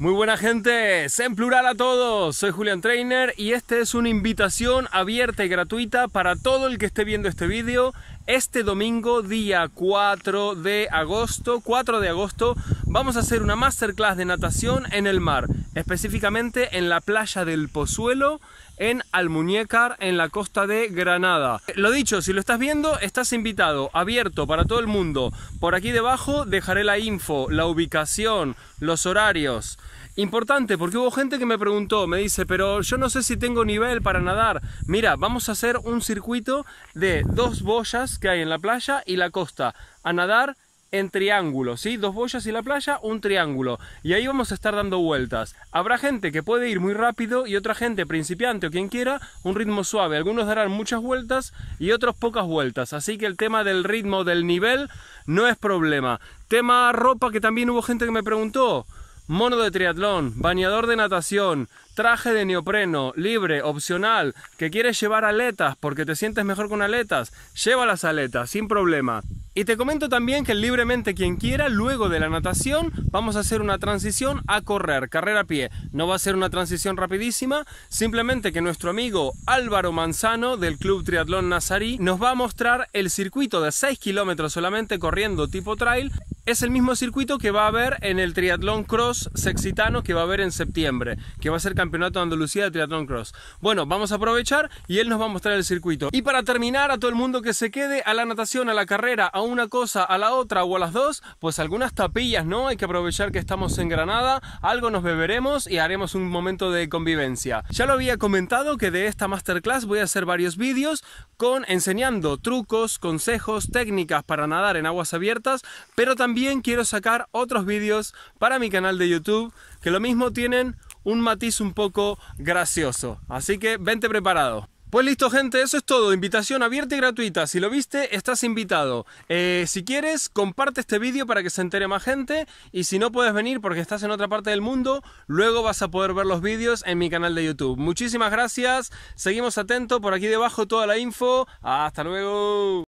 Muy buena gente, en plural a todos, soy Julian Trainer y esta es una invitación abierta y gratuita para todo el que esté viendo este vídeo. Este domingo, día 4 de agosto, 4 de agosto, vamos a hacer una masterclass de natación en el mar específicamente en la playa del Pozuelo, en Almuñécar, en la costa de Granada. Lo dicho, si lo estás viendo, estás invitado, abierto para todo el mundo. Por aquí debajo dejaré la info, la ubicación, los horarios. Importante, porque hubo gente que me preguntó, me dice, pero yo no sé si tengo nivel para nadar. Mira, vamos a hacer un circuito de dos boyas que hay en la playa y la costa, a nadar en triángulo, ¿sí? Dos boyas y la playa, un triángulo. Y ahí vamos a estar dando vueltas. Habrá gente que puede ir muy rápido y otra gente, principiante o quien quiera, un ritmo suave. Algunos darán muchas vueltas y otros pocas vueltas. Así que el tema del ritmo, del nivel, no es problema. Tema ropa que también hubo gente que me preguntó mono de triatlón, bañador de natación, traje de neopreno, libre, opcional, que quieres llevar aletas porque te sientes mejor con aletas, lleva las aletas, sin problema. Y te comento también que libremente quien quiera, luego de la natación, vamos a hacer una transición a correr, carrera a pie. No va a ser una transición rapidísima, simplemente que nuestro amigo Álvaro Manzano del Club Triatlón Nazarí nos va a mostrar el circuito de 6 kilómetros solamente corriendo tipo trail es el mismo circuito que va a haber en el triatlón cross sexitano que va a haber en septiembre, que va a ser campeonato de Andalucía de triatlón cross. Bueno, vamos a aprovechar y él nos va a mostrar el circuito. Y para terminar, a todo el mundo que se quede a la natación, a la carrera, a una cosa, a la otra o a las dos, pues algunas tapillas, ¿no? Hay que aprovechar que estamos en Granada, algo nos beberemos y haremos un momento de convivencia. Ya lo había comentado que de esta masterclass voy a hacer varios vídeos con enseñando trucos, consejos, técnicas para nadar en aguas abiertas, pero también quiero sacar otros vídeos para mi canal de YouTube que lo mismo tienen un matiz un poco gracioso. Así que vente preparado. Pues listo gente, eso es todo, invitación abierta y gratuita, si lo viste estás invitado. Eh, si quieres, comparte este vídeo para que se entere más gente y si no puedes venir porque estás en otra parte del mundo, luego vas a poder ver los vídeos en mi canal de YouTube. Muchísimas gracias, seguimos atentos, por aquí debajo toda la info, hasta luego.